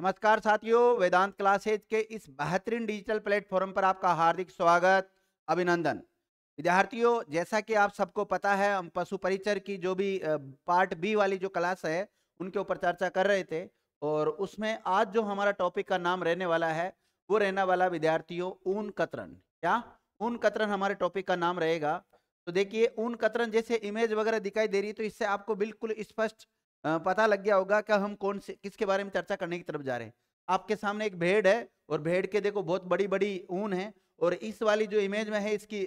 नमस्कार साथियों वेदांत क्लासेज के इस बेहतरीन डिजिटल प्लेटफॉर्म पर आपका हार्दिक स्वागत अभिनंदन विद्यार्थियों जैसा कि आप सबको पता है हम पशु परिचर की जो भी पार्ट बी वाली जो क्लास है उनके ऊपर चर्चा कर रहे थे और उसमें आज जो हमारा टॉपिक का नाम रहने वाला है वो रहने वाला विद्यार्थियों ऊन कतरन क्या ऊन कतरन हमारे टॉपिक का नाम रहेगा तो देखिए ऊन कतरन जैसे इमेज वगैरह दिखाई दे रही है तो इससे आपको बिल्कुल स्पष्ट पता लग गया होगा कि हम कौन से किसके बारे में चर्चा करने की तरफ जा रहे हैं आपके सामने एक भेड़ है और भेड़ के देखो बहुत बड़ी बड़ी ऊन है और इस वाली जो इमेज में है इसकी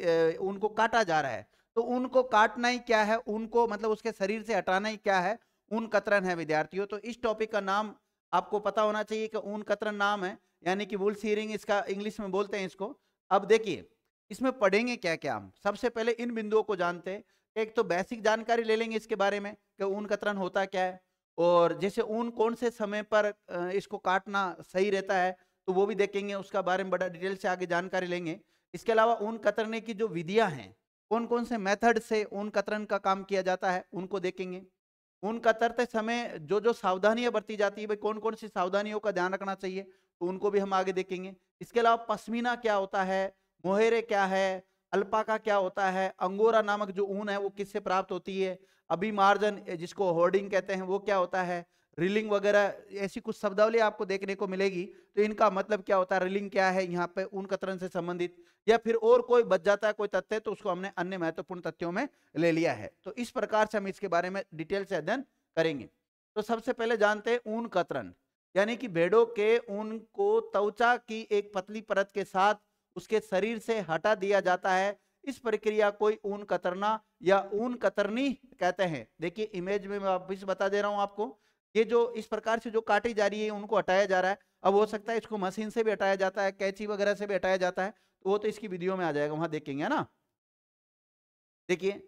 ऊन को काटा जा रहा है तो ऊन को काटना ही क्या है ऊन को मतलब उसके शरीर से हटाना ही क्या है ऊन कतरन है विद्यार्थियों तो इस टॉपिक का नाम आपको पता होना चाहिए कि ऊन कतरन नाम है यानी कि वुल सीरिंग इसका इंग्लिश में बोलते हैं इसको अब देखिए इसमें पढ़ेंगे क्या क्या हम सबसे पहले इन बिंदुओं को जानते हैं एक तो बेसिक जानकारी ले लेंगे इसके बारे में कि ऊन कतरन होता क्या है और जैसे ऊन कौन से समय पर इसको काटना सही रहता है तो वो भी देखेंगे उसका बारे में बड़ा डिटेल से आगे जानकारी लेंगे इसके अलावा ऊन कतरने की जो विधियाँ हैं कौन कौन से मेथड से ऊन कतरन का काम किया जाता है उनको देखेंगे ऊन कतरते समय जो जो सावधानियां बरती जाती है भाई कौन कौन सी सावधानियों का ध्यान रखना चाहिए तो उनको भी हम आगे देखेंगे इसके अलावा पश्मीना क्या होता है मोहेरे क्या है अल्पा का क्या होता है अंगोरा नामक जो ऊन है वो किससे प्राप्त होती है अभी मार्जन जिसको होर्डिंग कहते हैं वो क्या होता है रिलिंग वगैरह ऐसी कुछ शब्दावली आपको देखने को मिलेगी तो इनका मतलब क्या होता है रिलिंग क्या है यहाँ पे ऊन कतरन से संबंधित या फिर और कोई बच जाता है कोई तथ्य तो उसको हमने अन्य महत्वपूर्ण तथ्यों में ले लिया है तो इस प्रकार से हम इसके बारे में डिटेल से अध्ययन करेंगे तो सबसे पहले जानते हैं ऊन कतरन यानी कि भेड़ों के ऊन को त्वचा की एक पतली परत के साथ उसके शरीर से हटा दिया जाता है इस प्रक्रिया कोई ऊन कतरना या ऊन कतरनी कहते हैं देखिए इमेज में मैं वापिस बता दे रहा हूँ आपको ये जो इस प्रकार से जो काटी जा रही है उनको हटाया जा रहा है अब हो सकता है इसको मशीन से भी हटाया जाता है कैची वगैरह से भी हटाया जाता है तो वो तो इसकी वीडियो में आ जाएगा वहां देखेंगे ना देखिए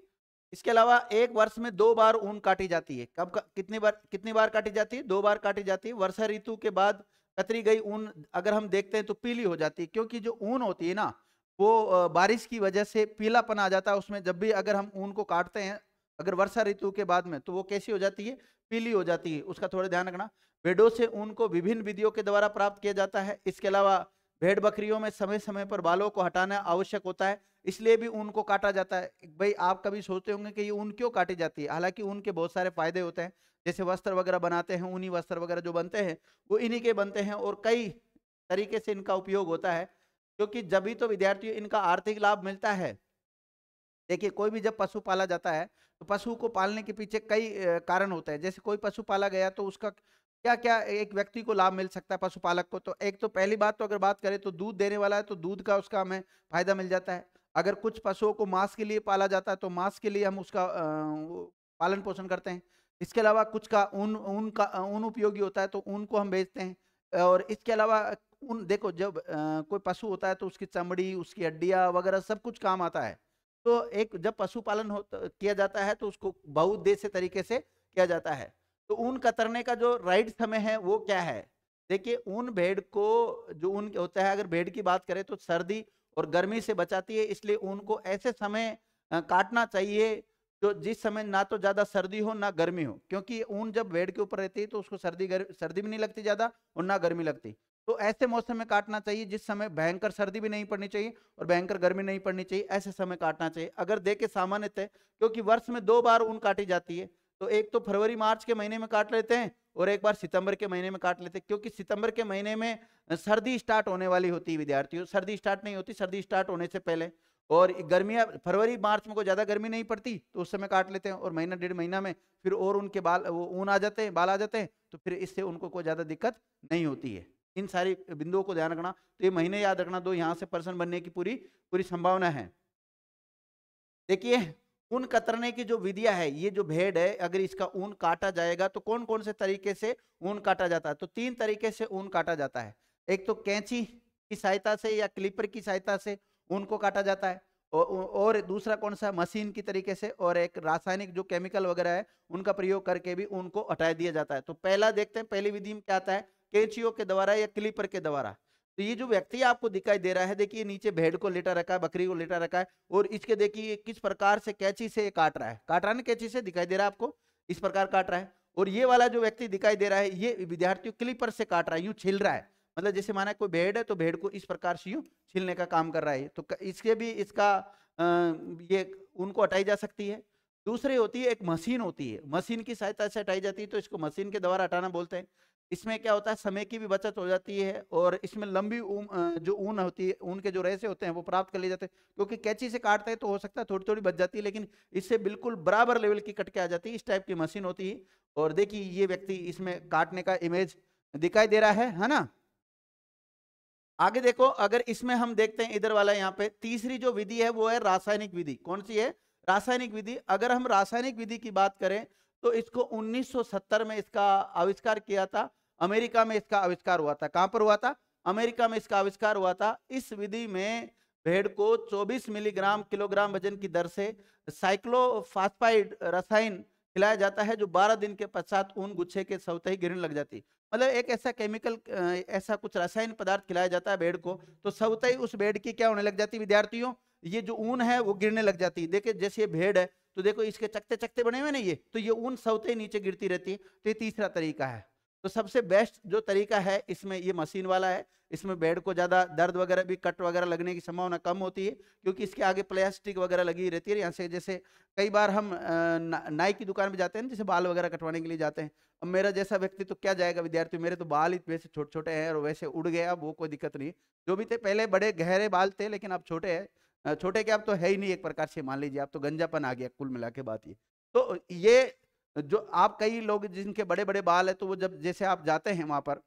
इसके अलावा एक वर्ष में दो बार ऊन काटी जाती है कब कितनी बार कितनी बार काटी जाती है दो बार काटी जाती है वर्षा ऋतु के बाद कतरी गई ऊन अगर हम देखते हैं तो पीली हो जाती है क्योंकि जो ऊन होती है ना वो बारिश की वजह से पीलापन आ जाता है उसमें जब भी अगर हम ऊन को काटते हैं अगर वर्षा ऋतु के बाद में तो वो कैसी हो जाती है पीली हो जाती है उसका थोड़ा ध्यान रखना भेड़ों से ऊन को विभिन्न विधियों के द्वारा प्राप्त किया जाता है इसके अलावा भेड़ बकरियों में समय समय पर बालों को हटाना आवश्यक होता है इसलिए भी ऊन को काटा जाता है भाई आप कभी सोचते होंगे कि ये ऊन क्यों काटी जाती है हालांकि ऊन के बहुत सारे फायदे होते हैं जैसे वस्त्र वगैरह बनाते हैं ऊनी वस्त्र वगैरह जो बनते हैं वो इन्हीं के बनते हैं और कई तरीके से इनका उपयोग होता है क्योंकि जब भी तो विद्यार्थियों इनका आर्थिक लाभ मिलता है देखिए कोई भी जब पशु पाला जाता है तो पशु को पालने के पीछे कई कारण होते हैं जैसे कोई पशु पाला गया तो उसका क्या क्या एक व्यक्ति को लाभ मिल सकता है पशुपालक को तो एक तो पहली बात तो अगर बात करें तो दूध देने वाला है तो दूध का उसका हमें फायदा मिल जाता है अगर कुछ पशुओं को मांस के लिए पाला जाता है तो मांस के लिए हम उसका पालन पोषण करते हैं इसके अलावा कुछ का ऊन ऊन का ऊन उपयोगी होता है तो ऊन को हम बेचते हैं और इसके अलावा ऊन देखो जब कोई पशु होता है तो उसकी चमड़ी उसकी हड्डियाँ वगैरह सब कुछ काम आता है तो एक जब पशुपालन किया जाता है तो उसको बहुउद्देश्य तरीके से किया जाता है तो ऊन कतरने का जो राइट समय है वो क्या है देखिए ऊन भेड़ को जो ऊन होता है अगर भेड़ की बात करें तो सर्दी और गर्मी से बचाती है इसलिए ऊन को ऐसे समय काटना चाहिए जो जिस समय ना तो ज़्यादा सर्दी हो ना गर्मी हो क्योंकि ऊन जब भेड़ के ऊपर रहती है तो उसको सर्दी सर्दी भी नहीं लगती ज़्यादा और ना गर्मी लगती तो ऐसे मौसम में काटना चाहिए जिस समय भयंकर सर्दी भी नहीं पड़नी चाहिए और भयंकर गर्मी नहीं पड़नी चाहिए ऐसे समय काटना चाहिए अगर देखे सामान्यतः क्योंकि वर्ष में दो बार ऊन काटी जाती है तो एक तो फरवरी मार्च के महीने में काट लेते हैं और एक बार सितंबर के महीने में काट लेते हैं क्योंकि सितंबर के महीने में सर्दी स्टार्ट होने वाली होती है विद्यार्थियों सर्दी स्टार्ट नहीं होती सर्दी स्टार्ट होने से पहले और गर्मियाँ फरवरी मार्च में को ज़्यादा गर्मी नहीं पड़ती तो उस समय काट लेते हैं और महीना डेढ़ महीना में फिर और उनके बाल वो ऊन आ जाते हैं बाल आ जाते हैं तो फिर इससे उनको कोई ज़्यादा दिक्कत नहीं होती है इन सारी बिंदुओं को ध्यान रखना तो ये महीने याद रखना दो यहाँ से पर्सन बनने की पूरी पूरी संभावना है देखिए ऊन कतरने की जो विधिया है ये जो भेड़ है अगर इसका ऊन काटा जाएगा तो कौन कौन से तरीके से ऊन काटा जाता है तो तीन तरीके से ऊन काटा जाता है एक तो कैंची की सहायता से या क्लिपर की सहायता से ऊन को काटा जाता है और दूसरा कौन सा मशीन की तरीके से और एक रासायनिक जो केमिकल वगैरह है उनका प्रयोग करके भी उनको हटा दिया जाता है तो पहला देखते हैं पहली विधि में क्या आता है कैंचियों के द्वारा या क्लिपर के द्वारा तो ये जो व्यक्ति आपको दिखाई दे रहा है देखिए नीचे भेड़ को लेटा रखा है बकरी को लेटा रखा है और इसके देखिए किस प्रकार से कैची से काट रहा है काट रहा है ना कैची से दिखाई दे रहा है आपको इस प्रकार काट रहा है और ये वाला जो व्यक्ति दिखाई दे रहा है ये विद्यार्थियों क्लिपर से काट रहा है यूँ छिल रहा है मतलब जैसे माना कोई भेड़ है तो भेड़ को इस प्रकार से यूँ छिलने का काम कर रहा है तो इसके भी इसका ये उनको हटाई जा सकती है दूसरी होती है एक मशीन होती है मशीन की सहायता से हटाई जाती है तो इसको मशीन के द्वारा हटाना बोलते हैं इसमें क्या होता है समय की भी बचत हो जाती है और इसमें लंबी उम, जो ऊन होती है ऊन के जो रेसे होते हैं वो प्राप्त कर लिए जाते हैं क्योंकि कैची से काटते हैं तो हो सकता है थोड़ी थोड़ी बच जाती है लेकिन इससे बिल्कुल बराबर लेवल की कट के आ जाती है इस टाइप की मशीन होती है और देखिए ये व्यक्ति इसमें काटने का इमेज दिखाई दे रहा है है ना आगे देखो अगर इसमें हम देखते हैं इधर वाला यहाँ पे तीसरी जो विधि है वो है रासायनिक विधि कौन सी है रासायनिक विधि अगर हम रासायनिक विधि की बात करें तो इसको 1970 में इसका आविष्कार किया था अमेरिका में इसका आविष्कार हुआ था कहां पर हुआ था अमेरिका में इसका आविष्कार हुआ था इस विधि में भेड़ को 24 मिलीग्राम किलोग्राम वजन की दर से साइक्लोफास्फाइड रसायन खिलाया जाता है जो 12 दिन के पश्चात ऊन गुच्छे के ही गिरने लग जाती मतलब एक ऐसा केमिकल ऐसा कुछ रसायन पदार्थ खिलाया जाता है भेड़ को तो ही उस बेड की क्या होने लग जाती विद्यार्थियों ये जो ऊन है वो गिरने लग जाती है देखे जैसे ये भेड़ है तो देखो इसके चकते चकते बने हुए ना ये तो ये ऊन सवते नीचे गिरती रहती है तो ये तीसरा तरीका है तो सबसे बेस्ट जो तरीका है इसमें ये मशीन वाला है इसमें बेड को ज़्यादा दर्द वगैरह भी कट वगैरह लगने की संभावना कम होती है क्योंकि इसके आगे प्लास्टिक वगैरह लगी रहती है यहाँ से जैसे कई बार हम नाई की दुकान में जाते हैं जैसे बाल वगैरह कटवाने के लिए जाते हैं अब मेरा जैसा व्यक्ति तो क्या जाएगा विद्यार्थी मेरे तो बाल ही वैसे छोटे छोटे हैं और वैसे उड़ गए अब वो कोई दिक्कत नहीं जो भी थे पहले बड़े गहरे बाल थे लेकिन अब छोटे हैं छोटे के अब तो है ही नहीं एक प्रकार से मान लीजिए आप तो गंजापन आ गया कुल मिला के बात ये तो ये जो आप कई लोग जिनके बड़े बड़े बाल है तो वो जब जैसे आप जाते हैं वहां पर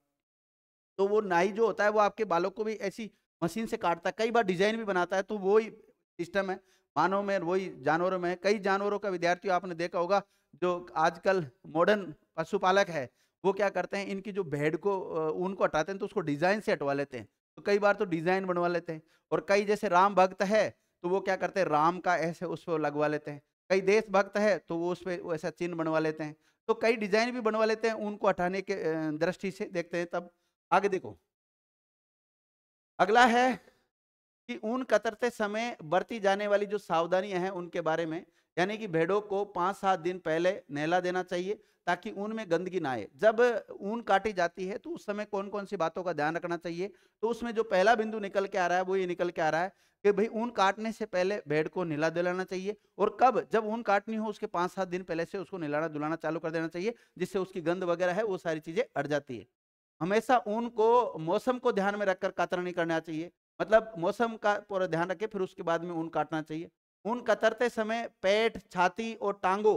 तो वो नाई जो होता है वो आपके बालों को भी ऐसी मशीन से काटता है कई बार डिजाइन भी बनाता है तो वही सिस्टम है मानव में वही जानवरों में कई जानवरों का विद्यार्थी आपने देखा होगा जो आजकल मॉडर्न पशुपालक है वो क्या करते हैं इनकी जो भेड़ को ऊन को हटाते हैं तो उसको डिजाइन से हटवा लेते हैं तो कई बार तो डिजाइन बनवा लेते हैं और कई जैसे राम भक्त है तो वो क्या करते हैं राम का ऐसे उस पर लगवा लेते हैं कई देशभक्त है तो वो उस पर ऐसा चिन्ह बनवा लेते हैं तो कई डिजाइन भी बनवा लेते हैं उनको हटाने के दृष्टि से देखते हैं तब आगे देखो अगला है कि ऊन कतरते समय बरती जाने वाली जो सावधानियां हैं उनके बारे में यानी कि भेड़ों को पाँच सात दिन पहले नहला देना चाहिए ताकि ऊन में गंदगी ना आए जब ऊन काटी जाती है तो उस समय कौन कौन सी बातों का ध्यान रखना चाहिए तो उसमें जो पहला बिंदु निकल के आ रहा है वो ये निकल के आ रहा है कि भाई ऊन काटने से पहले भेड़ को नीला दिलाना चाहिए और कब जब ऊन काटनी हो उसके पाँच सात दिन पहले से उसको नहलाना दुलाना चालू कर देना चाहिए जिससे उसकी गंद वगैरह है वो सारी चीज़ें अट जाती है हमेशा ऊन को मौसम को ध्यान में रखकर कातरा नहीं करना चाहिए मतलब मौसम का पूरा ध्यान रखे फिर उसके बाद में ऊन काटना चाहिए ऊन कतरते समय पेट छाती और टांगों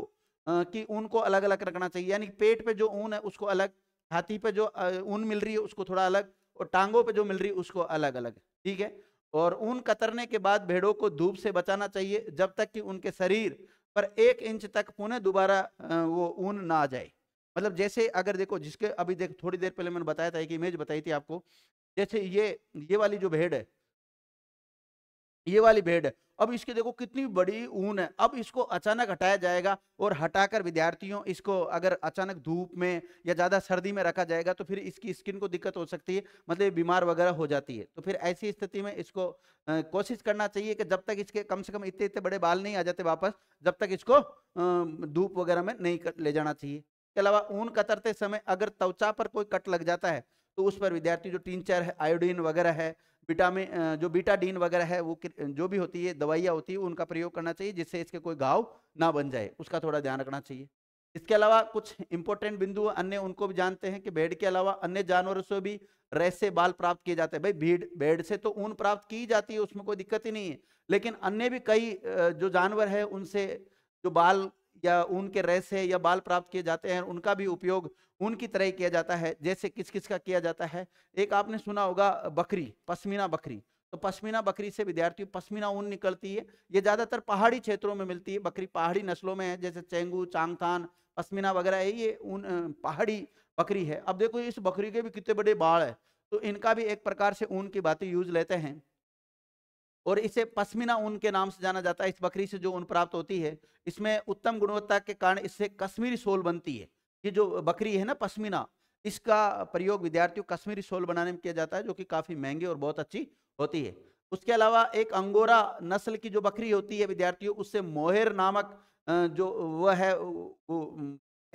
की ऊन को अलग अलग रखना चाहिए यानी पेट पे जो ऊन है उसको अलग छाती पे जो ऊन मिल रही है उसको थोड़ा अलग और टांगों पे जो मिल रही है उसको अलग अलग ठीक है और ऊन कतरने के बाद भेड़ों को धूप से बचाना चाहिए जब तक कि उनके शरीर पर एक इंच तक पुनः दोबारा वो ऊन ना आ जाए मतलब जैसे अगर देखो जिसके अभी देख थोड़ी देर पहले मैंने बताया था एक इमेज बताई थी आपको जैसे ये ये वाली जो भेड़ है ये वाली भेड़ है अब इसके देखो कितनी बड़ी ऊन है अब इसको अचानक हटाया जाएगा और हटाकर विद्यार्थियों इसको अगर अचानक धूप में या ज़्यादा सर्दी में रखा जाएगा तो फिर इसकी स्किन को दिक्कत हो सकती है मतलब बीमार वगैरह हो जाती है तो फिर ऐसी स्थिति में इसको कोशिश करना चाहिए कि जब तक इसके कम से कम इतने इतने बड़े बाल नहीं आ जाते वापस जब तक इसको धूप वगैरह में नहीं कर, ले जाना चाहिए इसके अलावा ऊन कतरते समय अगर त्वचा पर कोई कट लग जाता है तो उस पर विद्यार्थी जो टीन चार है आयोडीन वगैरह है विटामिन जो बीटाडीन वगैरह है वो जो भी होती है दवाइयाँ होती है उनका प्रयोग करना चाहिए जिससे इसके कोई घाव ना बन जाए उसका थोड़ा ध्यान रखना चाहिए इसके अलावा कुछ इंपॉर्टेंट बिंदु अन्य उनको भी जानते हैं कि भेड़ के अलावा अन्य जानवरों से भी रेस से बाल प्राप्त किए जाते हैं भाई भीड़ भेड़ से तो ऊन प्राप्त की जाती है उसमें कोई दिक्कत ही नहीं है लेकिन अन्य भी कई जो जानवर है उनसे जो बाल या ऊन के रेस या बाल प्राप्त किए जाते हैं उनका भी उपयोग ऊन की तरह किया जाता है जैसे किस किस का किया जाता है एक आपने सुना होगा बकरी पश्मीना बकरी तो पश्मीना बकरी से विद्यार्थियों पश्मीना ऊन निकलती है ये ज़्यादातर पहाड़ी क्षेत्रों में मिलती है बकरी पहाड़ी नस्लों में है जैसे चेंगू चांगथान पश्मीना वगैरह है ये ऊन पहाड़ी बकरी है अब देखो इस बकरी के भी कितने बड़े बाढ़ है तो इनका भी एक प्रकार से ऊन की बातें यूज लेते हैं और इसे पश्मीना ऊन के नाम से जाना जाता है इस बकरी से जो ऊन प्राप्त होती है इसमें उत्तम गुणवत्ता के कारण इससे कश्मीरी सोल बनती है ये जो बकरी है ना पश्मीना इसका प्रयोग विद्यार्थियों कश्मीरी सोल बनाने में किया जाता है जो कि काफ़ी महंगी और बहुत अच्छी होती है उसके अलावा एक अंगोरा नस्ल की जो बकरी होती है विद्यार्थियों उससे मोहर नामक जो वह है वो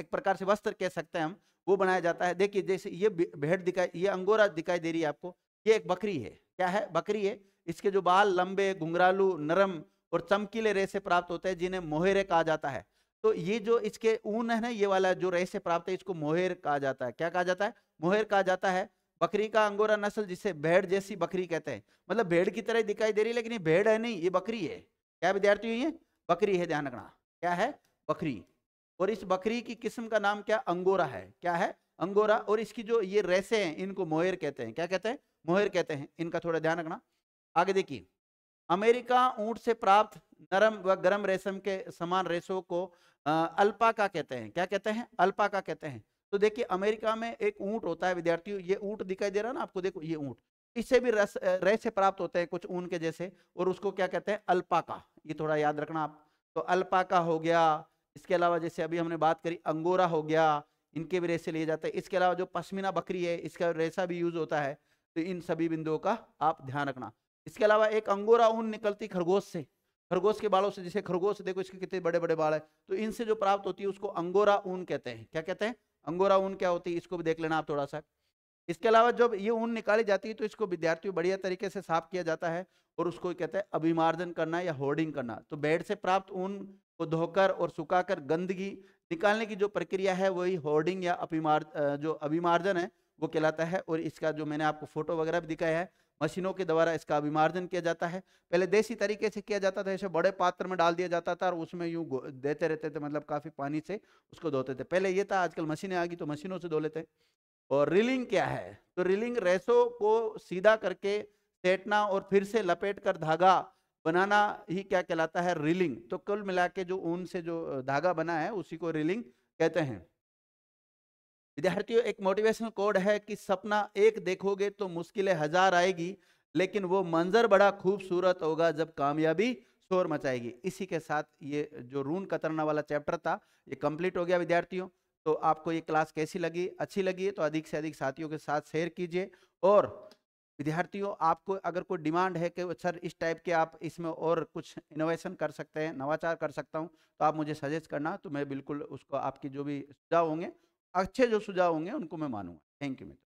एक प्रकार से वस्त्र कह सकते हैं हम वो बनाया जाता है देखिए जैसे ये भेड़ दिखाई ये अंगोरा दिखाई दे रही है आपको ये एक बकरी है क्या है बकरी है इसके जो बाल लंबे घुंघरालू नरम और चमकीले रेसे प्राप्त होते हैं जिन्हें मोहेरे कहा जाता है तो ये जो इसके ऊन है ना ये वाला जो रेसे प्राप्त है इसको मोहेर कहा जाता है क्या कहा जाता है मोहेर कहा जाता है बकरी का अंगोरा नस्ल जिसे भेड़ जैसी बकरी कहते हैं मतलब भेड़ की तरह दिखाई दे रही है लेकिन ये भेड़ है नहीं ये बकरी है क्या हुई ये बकरी है ध्यान रखना क्या है बकरी और इस बकरी की किस्म का नाम क्या अंगोरा है क्या है अंगोरा और इसकी जो ये रेसे हैं इनको मोहेर कहते हैं क्या कहते हैं मोहेर कहते हैं इनका थोड़ा ध्यान रखना आगे देखिए अमेरिका ऊंट से प्राप्त नरम व गर्म रेशम के समान रेशों को अल्पाका कहते हैं क्या कहते हैं अल्पाका कहते हैं तो देखिए अमेरिका में एक ऊँट होता है विद्यार्थियों ये ऊँट दिखाई दे रहा है ना आपको देखो ये ऊँट इससे भी रस प्राप्त होते हैं कुछ ऊन के जैसे और उसको क्या कहते हैं अल्पाका ये थोड़ा याद रखना आप तो अल्पाका हो गया इसके अलावा जैसे अभी हमने बात करी अंगोरा हो गया इनके भी रेसे लिए जाते हैं इसके अलावा जो पश्मीना बकरी है इसका रेसा भी यूज होता है तो इन सभी बिंदुओं का आप ध्यान रखना इसके अलावा एक अंगोरा ऊन निकलती खरगोश से खरगोश के बालों से जिसे खरगोश देखो इसके कितने बड़े बड़े बाल है तो इनसे जो प्राप्त होती है उसको अंगोरा ऊन कहते हैं क्या कहते हैं अंगोरा ऊन क्या होती है इसको भी देख लेना आप थोड़ा सा इसके अलावा जब ये ऊन निकाली जाती है तो इसको विद्यार्थियों बढ़िया तरीके से साफ किया जाता है और उसको कहते हैं अभिमार्जन करना या होर्डिंग करना तो बेड से प्राप्त ऊन को धोकर और सुखाकर गंदगी निकालने की जो प्रक्रिया है वही होर्डिंग या अभिमार्ज जो अभिमार्जन है वो कहलाता है और इसका जो मैंने आपको फोटो वगैरह भी दिखाया है मशीनों के द्वारा इसका अभिमार्जन किया जाता है पहले देसी तरीके से किया जाता था ऐसे बड़े पात्र में डाल दिया जाता था और उसमें यूँ देते रहते थे मतलब काफ़ी पानी से उसको धोते थे पहले ये था आजकल मशीनें आ गई तो मशीनों से धो लेते हैं और रिलिंग क्या है तो रिलिंग रेसो को सीधा करके सेटना और फिर से लपेट कर धागा बनाना ही क्या कहलाता है रिलिंग तो कुल मिला के जो ऊन से जो धागा बना है उसी को रिलिंग कहते हैं विद्यार्थियों एक मोटिवेशनल कोड है कि सपना एक देखोगे तो मुश्किलें हजार आएगी लेकिन वो मंजर बड़ा खूबसूरत होगा जब कामयाबी शोर मचाएगी इसी के साथ ये जो रून कतरना वाला चैप्टर था ये कंप्लीट हो गया विद्यार्थियों तो आपको ये क्लास कैसी लगी अच्छी लगी तो अधिक से अधिक साथियों के साथ शेयर कीजिए और विद्यार्थियों आपको अगर कोई डिमांड है कि सर इस टाइप के आप इसमें और कुछ इनोवेशन कर सकते हैं नवाचार कर सकता हूँ तो आप मुझे सजेस्ट करना तो मैं बिल्कुल उसको आपकी जो भी सुझाव होंगे अच्छे जो सुझाव होंगे उनको मैं मानूंगा थैंक यू मित्र